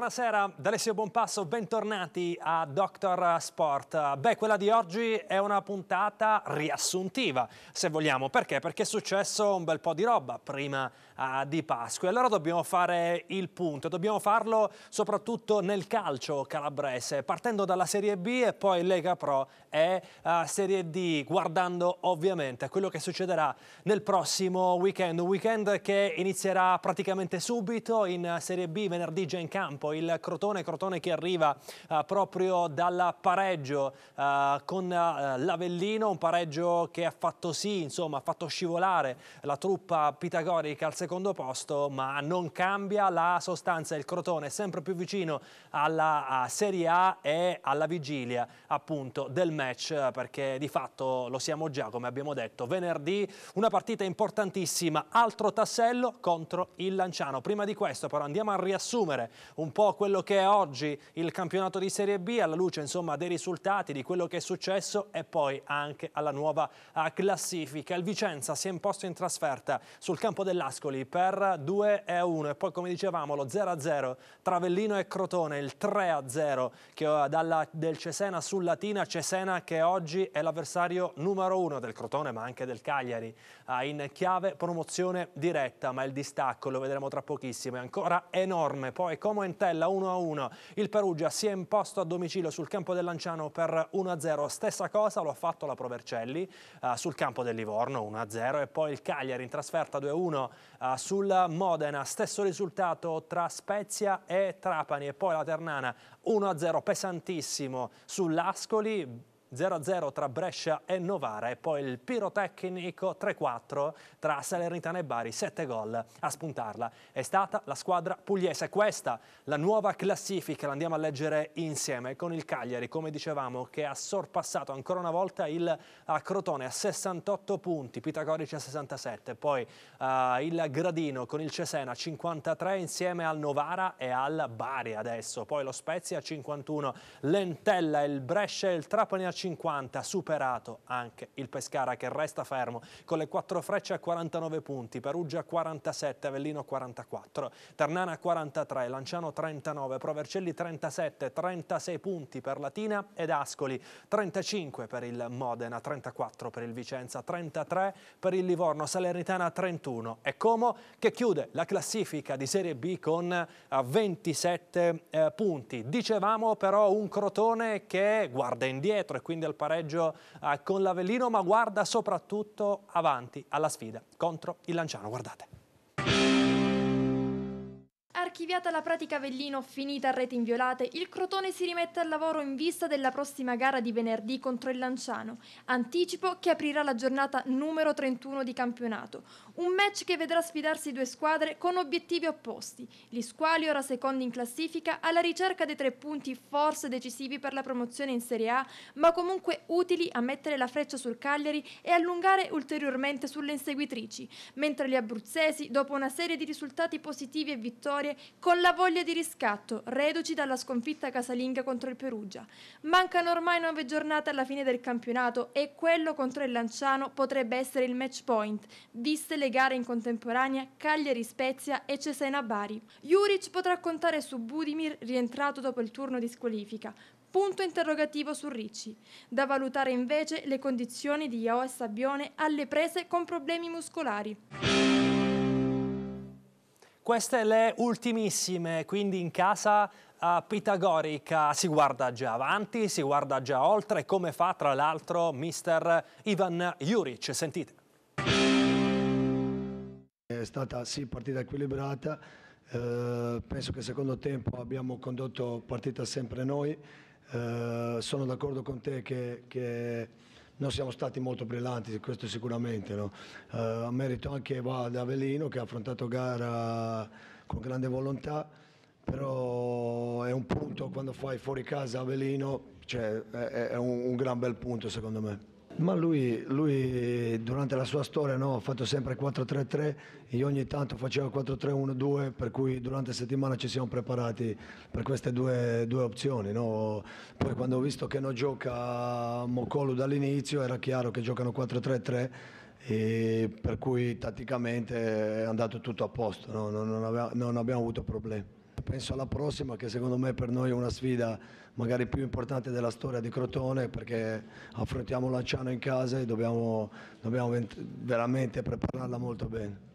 Buonasera, D'Alessio Bonpasso, bentornati a Doctor Sport. Beh, quella di oggi è una puntata riassuntiva, se vogliamo. Perché? Perché è successo un bel po' di roba prima uh, di Pasqua. E allora dobbiamo fare il punto. Dobbiamo farlo soprattutto nel calcio calabrese, partendo dalla Serie B e poi Lega Pro e uh, Serie D, guardando ovviamente quello che succederà nel prossimo weekend. Un weekend che inizierà praticamente subito in Serie B, venerdì già in campo, il Crotone, Crotone che arriva eh, proprio dal pareggio eh, con eh, l'Avellino, un pareggio che ha fatto sì, insomma, ha fatto scivolare la truppa pitagorica al secondo posto, ma non cambia la sostanza, il Crotone è sempre più vicino alla Serie A e alla vigilia appunto del match perché di fatto lo siamo già, come abbiamo detto, venerdì una partita importantissima, altro tassello contro il Lanciano. Prima di questo però andiamo a riassumere un po' po' quello che è oggi il campionato di Serie B alla luce insomma, dei risultati, di quello che è successo e poi anche alla nuova eh, classifica. Il Vicenza si è imposto in trasferta sul campo dell'Ascoli per 2 a 1 e poi come dicevamo lo 0 a 0 tra Avellino e Crotone, il 3 a 0 che, eh, dalla, del Cesena sul Latina, Cesena che oggi è l'avversario numero uno del Crotone ma anche del Cagliari eh, in chiave promozione diretta ma il distacco lo vedremo tra pochissimo è ancora enorme. Poi Como in terra Rossella 1-1. Il Perugia si è imposto a domicilio sul campo del Lanciano per 1-0. Stessa cosa lo ha fatto la Provercelli eh, sul campo del Livorno 1-0 e poi il Cagliari in trasferta 2-1 eh, sul Modena. Stesso risultato tra Spezia e Trapani e poi la Ternana 1-0 pesantissimo sull'Ascoli 0-0 tra Brescia e Novara e poi il pirotecnico 3-4 tra Salernitana e Bari, 7 gol a spuntarla. È stata la squadra pugliese, questa la nuova classifica, l'andiamo a leggere insieme con il Cagliari, come dicevamo, che ha sorpassato ancora una volta il Crotone a 68 punti, Pitagorici a 67, poi uh, il Gradino con il Cesena a 53 insieme al Novara e al Bari adesso, poi lo Spezia a 51, Lentella, il Brescia e il Trapani a 50 superato anche il Pescara che resta fermo con le quattro frecce a 49 punti, Perugia 47, Avellino 44, Ternana 43, Lanciano 39, Provercelli 37, 36 punti per Latina ed Ascoli, 35 per il Modena, 34 per il Vicenza, 33 per il Livorno, Salernitana 31 e Como che chiude la classifica di Serie B con 27 eh, eh, punti. Dicevamo però un Crotone che guarda indietro e quindi quindi al pareggio eh, con l'Avellino, ma guarda soprattutto avanti alla sfida contro il Lanciano. Guardate. Archiviata la pratica Avellino, finita a reti inviolate, il Crotone si rimette al lavoro in vista della prossima gara di venerdì contro il Lanciano, anticipo che aprirà la giornata numero 31 di campionato. Un match che vedrà sfidarsi due squadre con obiettivi opposti. Gli squali, ora secondi in classifica, alla ricerca dei tre punti forse decisivi per la promozione in Serie A, ma comunque utili a mettere la freccia sul Cagliari e allungare ulteriormente sulle inseguitrici, mentre gli abruzzesi, dopo una serie di risultati positivi e vittorie, con la voglia di riscatto, reduci dalla sconfitta casalinga contro il Perugia. Mancano ormai nove giornate alla fine del campionato e quello contro il Lanciano potrebbe essere il match point, viste le gare in contemporanea Cagliari-Spezia e Cesena-Bari. Juric potrà contare su Budimir rientrato dopo il turno di squalifica, Punto interrogativo su Ricci. Da valutare invece le condizioni di Iao e Sabbione alle prese con problemi muscolari. Queste le ultimissime, quindi in casa uh, pitagorica si guarda già avanti, si guarda già oltre, come fa tra l'altro mister Ivan Juric. Sentite. È stata sì partita equilibrata, eh, penso che secondo tempo abbiamo condotto partita sempre noi, eh, sono d'accordo con te che, che non siamo stati molto brillanti, questo sicuramente. No? Eh, merito anche va ad Avelino che ha affrontato gara con grande volontà, però è un punto quando fai fuori casa Avelino, cioè, è, è un, un gran bel punto secondo me. Ma lui, lui, durante la sua storia no, ha fatto sempre 4-3-3, io ogni tanto faceva 4-3-1-2, per cui durante la settimana ci siamo preparati per queste due, due opzioni. No? Poi quando ho visto che non gioca Mocolo dall'inizio era chiaro che giocano 4-3-3 e per cui tatticamente è andato tutto a posto, no? non, non, aveva, non abbiamo avuto problemi penso alla prossima che secondo me per noi è una sfida magari più importante della storia di Crotone perché affrontiamo Lanciano in casa e dobbiamo, dobbiamo veramente prepararla molto bene.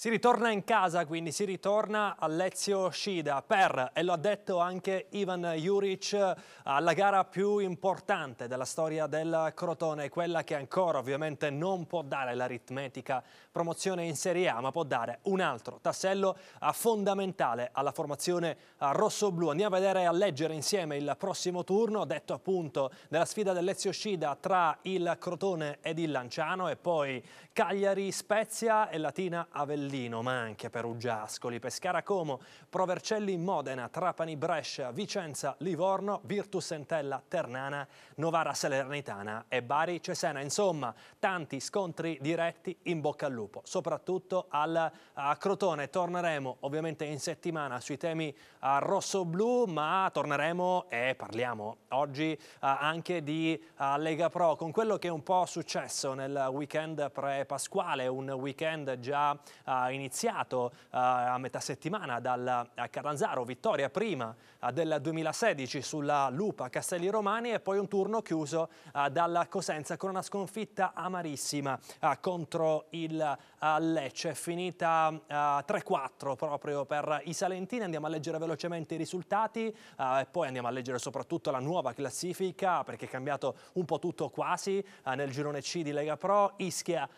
Si ritorna in casa, quindi si ritorna a Lezio Scida per, e lo ha detto anche Ivan Juric, eh, alla gara più importante della storia del Crotone, quella che ancora ovviamente non può dare l'aritmetica promozione in Serie A, ma può dare un altro tassello eh, fondamentale alla formazione eh, rosso-blu. Andiamo a vedere e a leggere insieme il prossimo turno, detto appunto della sfida del Lezio Scida tra il Crotone ed il Lanciano e poi Cagliari-Spezia e Latina-Avellino Avellino, ma anche Perugiascoli, Pescara Como, Provercelli Modena, Trapani Brescia, Vicenza Livorno, Virtus Entella Ternana, Novara Salernitana e Bari Cesena. Insomma, tanti scontri diretti in bocca al lupo, soprattutto al a Crotone. Torneremo ovviamente in settimana sui temi rosso-blu, ma torneremo e parliamo oggi eh, anche di eh, Lega Pro con quello che è un po' successo nel weekend pre-pasquale, un weekend già eh, iniziato eh, a metà settimana dal Catanzaro, vittoria prima eh, del 2016 sulla Lupa Castelli Romani e poi un turno chiuso eh, dalla Cosenza con una sconfitta amarissima contro il Lecce, finita 3-4 proprio per i Salentini. Andiamo a leggere velocemente i risultati e poi andiamo a leggere soprattutto la nuova classifica perché è cambiato un po' tutto quasi nel girone C di Lega Pro. Ischia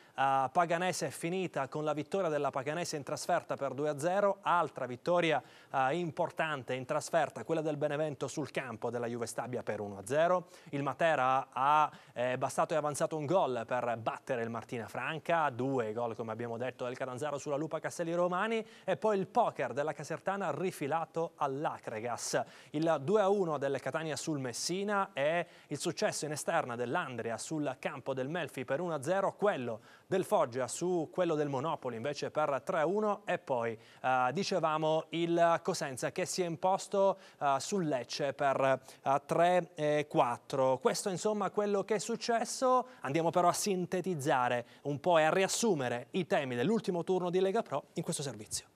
Paganese è finita con la vittoria della Pacanese in trasferta per 2-0, altra vittoria eh, importante in trasferta, quella del Benevento sul campo della Juve Stabia per 1-0. Il Matera ha eh, bastato e avanzato un gol per battere il Martina Franca, due gol come abbiamo detto del Catanzaro sulla Lupa Castelli Romani e poi il poker della Casertana rifilato all'Acregas. Il 2-1 del Catania sul Messina e il successo in esterna dell'Andria sul campo del Melfi per 1-0, quello del Foggia su quello del Monopoli invece per per 3-1 e poi eh, dicevamo il Cosenza che si è imposto eh, sul Lecce per 3-4. Eh, questo insomma quello che è successo, andiamo però a sintetizzare un po' e a riassumere i temi dell'ultimo turno di Lega Pro in questo servizio.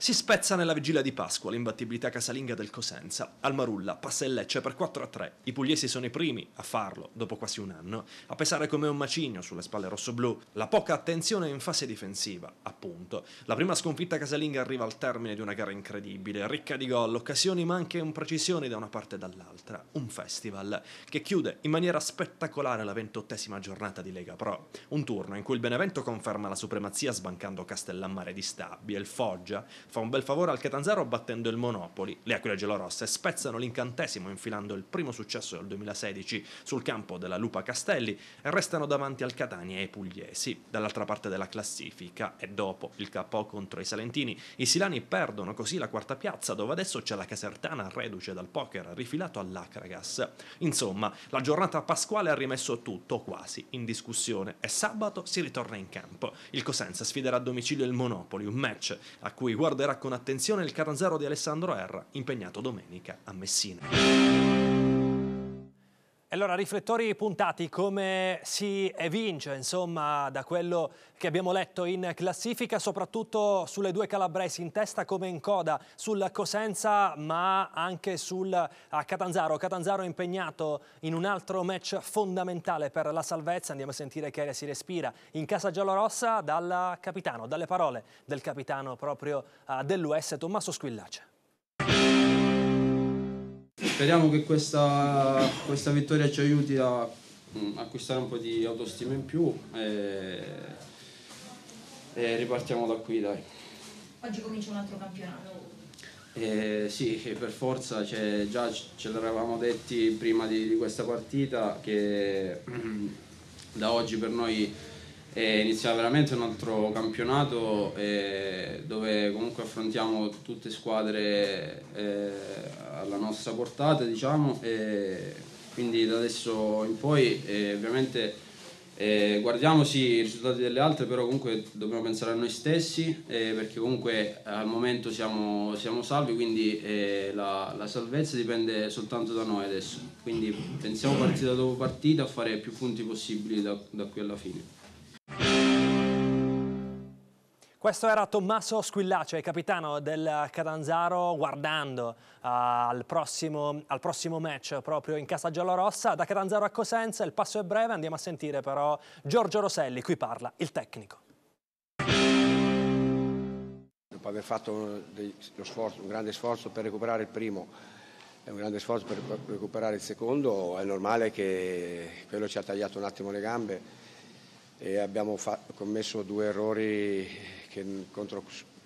Si spezza nella vigilia di Pasqua l'imbattibilità casalinga del Cosenza. Al Marulla passa il Lecce per 4-3. I pugliesi sono i primi a farlo, dopo quasi un anno, a pesare come un macigno sulle spalle rossoblù. La poca attenzione in fase difensiva, appunto. La prima sconfitta casalinga arriva al termine di una gara incredibile, ricca di gol, occasioni ma anche imprecisioni da una parte e dall'altra. Un festival che chiude in maniera spettacolare la ventottesima giornata di Lega Pro. Un turno in cui il Benevento conferma la supremazia sbancando Castellammare di Stabia, il Foggia fa un bel favore al Catanzaro battendo il Monopoli. Le Aquile Gelorosse spezzano l'incantesimo infilando il primo successo del 2016 sul campo della Lupa Castelli e restano davanti al Catania e ai Pugliesi. Dall'altra parte della classifica e dopo il KO contro i Salentini, i Silani perdono così la quarta piazza dove adesso c'è la Casertana reduce dal poker rifilato all'Acragas. Insomma, la giornata pasquale ha rimesso tutto quasi in discussione e sabato si ritorna in campo. Il Cosenza sfiderà a domicilio il Monopoli, un match a cui guardano guarderà con attenzione il Catanzaro di Alessandro Erra, impegnato domenica a Messina. Allora, riflettori puntati, come si evince insomma, da quello che abbiamo letto in classifica, soprattutto sulle due calabresi in testa come in coda, sul Cosenza ma anche sul Catanzaro. Catanzaro impegnato in un altro match fondamentale per la salvezza, andiamo a sentire che aria si respira in casa giallorossa dal capitano, dalle parole del capitano proprio eh, dell'US Tommaso Squillace. Speriamo che questa, questa vittoria ci aiuti a mh, mm, acquistare un po' di autostima in più e, e ripartiamo da qui, dai. Oggi comincia un altro campionato. Eh, sì, per forza, cioè, già ce l'avevamo detti prima di, di questa partita che da oggi per noi e iniziava veramente un altro campionato eh, dove comunque affrontiamo tutte squadre eh, alla nostra portata, diciamo, e quindi da adesso in poi eh, ovviamente guardiamo sì i risultati delle altre, però comunque dobbiamo pensare a noi stessi perché comunque al momento siamo, siamo salvi, quindi la, la salvezza dipende soltanto da noi adesso. Quindi pensiamo partita dopo partita a fare più punti possibili da, da qui alla fine. Questo era Tommaso Squillace, capitano del Catanzaro, guardando uh, al, prossimo, al, prossimo, match proprio in casa giallorossa. Da Catanzaro a Cosenza, il passo è breve, andiamo a sentire però Giorgio Roselli, qui parla il tecnico. Dopo aver fatto dei, sforzo, un grande sforzo per recuperare il primo e un grande sforzo per recuperare il secondo, è normale che quello ci ha tagliato un attimo le gambe e abbiamo commesso due errori che contro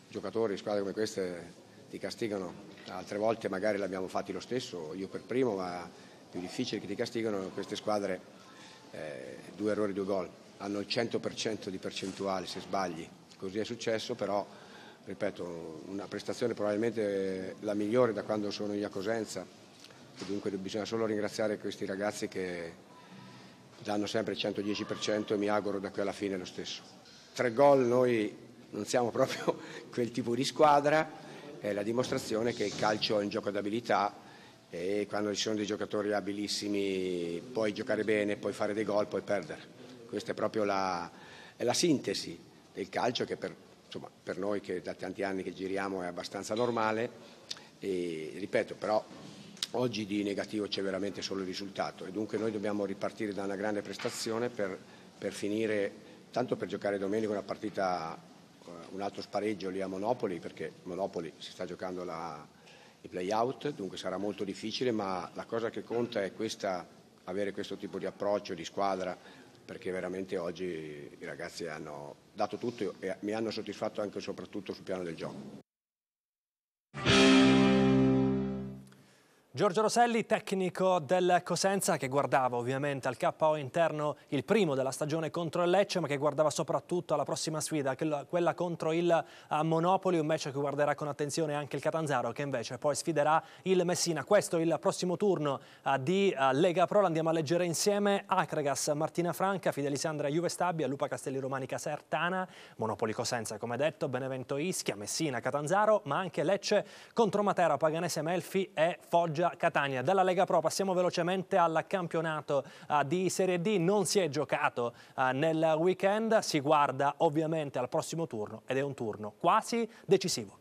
giocatori, squadre come queste ti castigano. Altre volte magari l'abbiamo fatti lo stesso, io per primo, ma più difficile che ti castigano queste squadre, eh, due errori, due gol. Hanno il 100% di percentuale se sbagli. Così è successo, però, ripeto, una prestazione probabilmente la migliore da quando sono io a Cosenza. E dunque bisogna solo ringraziare questi ragazzi che danno sempre il 110% e mi auguro da qui alla fine lo stesso. Tre gol noi non siamo proprio quel tipo di squadra, è la dimostrazione che il calcio è un gioco d'abilità e quando ci sono dei giocatori abilissimi puoi giocare bene, puoi fare dei gol, puoi perdere. Questa è proprio la, è la sintesi del calcio che per, insomma, per, noi che da tanti anni che giriamo è abbastanza normale, e, ripeto però oggi di negativo c'è veramente solo il risultato e dunque noi dobbiamo ripartire da una grande prestazione per, per finire, tanto per giocare domenica una partita un altro spareggio lì a Monopoli, perché Monopoli si sta giocando la, i play-out, dunque sarà molto difficile, ma la cosa che conta è questa, avere questo tipo di approccio di squadra, perché veramente oggi i ragazzi hanno dato tutto e mi hanno soddisfatto anche e soprattutto sul piano del gioco. Giorgio Roselli, tecnico del Cosenza, che guardava ovviamente al KO interno il primo della stagione contro il Lecce, ma che guardava soprattutto alla prossima sfida, quella contro il eh, Monopoli, un match che guarderà con attenzione anche il Catanzaro, che invece poi sfiderà il Messina. Questo è il prossimo turno eh, di eh, Lega Pro, andiamo a leggere insieme Acregas, Martina Franca, Fidelisandra Juve Stabia, Lupa Castelli Romani Casertana, Monopoli Cosenza, come detto, Benevento Ischia, Messina, Catanzaro, ma anche Lecce contro Matera, Paganese Melfi e Foggia Perugia Catania. Dalla Lega Pro passiamo velocemente al campionato eh, di Serie D, non si è giocato eh, nel weekend, si guarda ovviamente al prossimo turno ed è un turno quasi decisivo.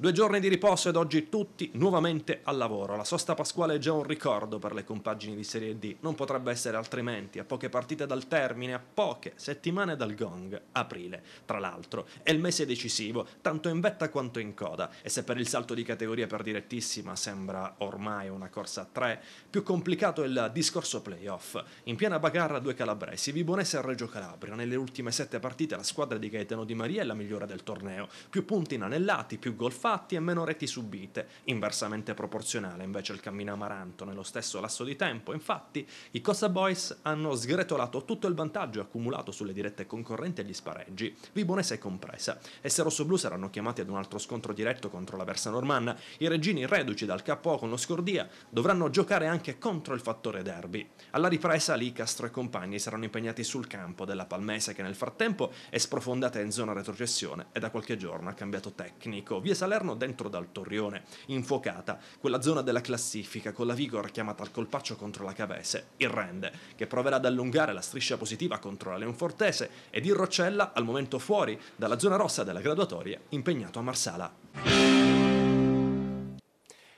Due giorni di riposo ed oggi tutti nuovamente al lavoro. La sosta pasquale è già un ricordo per le compagini di Serie D, non potrebbe essere altrimenti, a poche partite dal termine, a poche settimane dal gong, aprile. Tra l'altro, è il mese decisivo, tanto in vetta quanto in coda, e se per il salto di categoria per direttissima sembra ormai una corsa a tre, più complicato è il discorso playoff. In piena bagarra due calabresi, Vibonese e Reggio Calabria. Nelle ultime sette partite la squadra di Gaetano Di Maria è la migliore del torneo, più punti inanellati, più gol fatti, fatti e meno reti subite, inversamente proporzionale invece il cammino amaranto nello stesso lasso di tempo. Infatti, i Cosa Boys hanno sgretolato tutto il vantaggio accumulato sulle dirette concorrenti agli spareggi, Vibonese compresa, e se Rosso saranno chiamati ad un altro scontro diretto contro la Versa Normanna, i regini reduci dal KO con lo Scordia dovranno giocare anche contro il fattore derby. Alla ripresa, lì Castro e compagni saranno impegnati sul campo della Palmese che nel frattempo è sprofondata in zona retrocessione e da qualche giorno ha cambiato tecnico. Via Salerno all'interno, dentro dal torrione, infuocata, quella zona della classifica con la Vigor chiamata al colpaccio contro la Cavese, il Rende, che proverà ad allungare la striscia positiva contro la Leonfortese ed il Roccella, al momento fuori dalla zona rossa della graduatoria, impegnato a Marsala.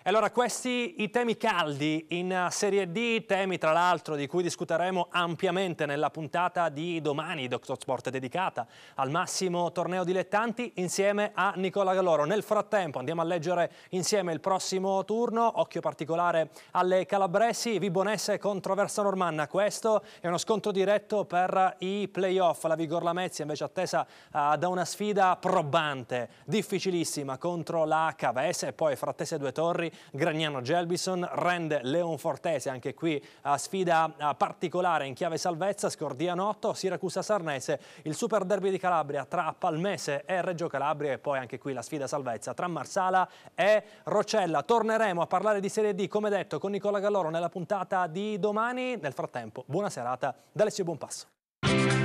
E allora questi i temi caldi in eh, Serie D, temi tra l'altro di cui discuteremo ampiamente nella puntata di domani, Doctor Sport dedicata al massimo torneo dilettanti insieme a Nicola Galloro. Nel frattempo andiamo a leggere insieme il prossimo turno, occhio particolare alle Calabresi, Vibonesse contro Versa Normanna, questo è uno scontro diretto per i playoff, la Vigor Lamezia invece attesa uh, da una sfida probante, difficilissima contro la Cavese e poi Frattese Due Torri Gragnano Gelbison rende Leon Fortese anche qui a sfida particolare in chiave salvezza, Scordiano 8, Siracusa Sarnese, il super derby di Calabria tra Palmese e Reggio Calabria e poi anche qui la sfida salvezza tra Marsala e Rocella. Torneremo a parlare di Serie D come detto con Nicola Galloro nella puntata di domani. Nel frattempo buona serata da Alessio Buonpasso.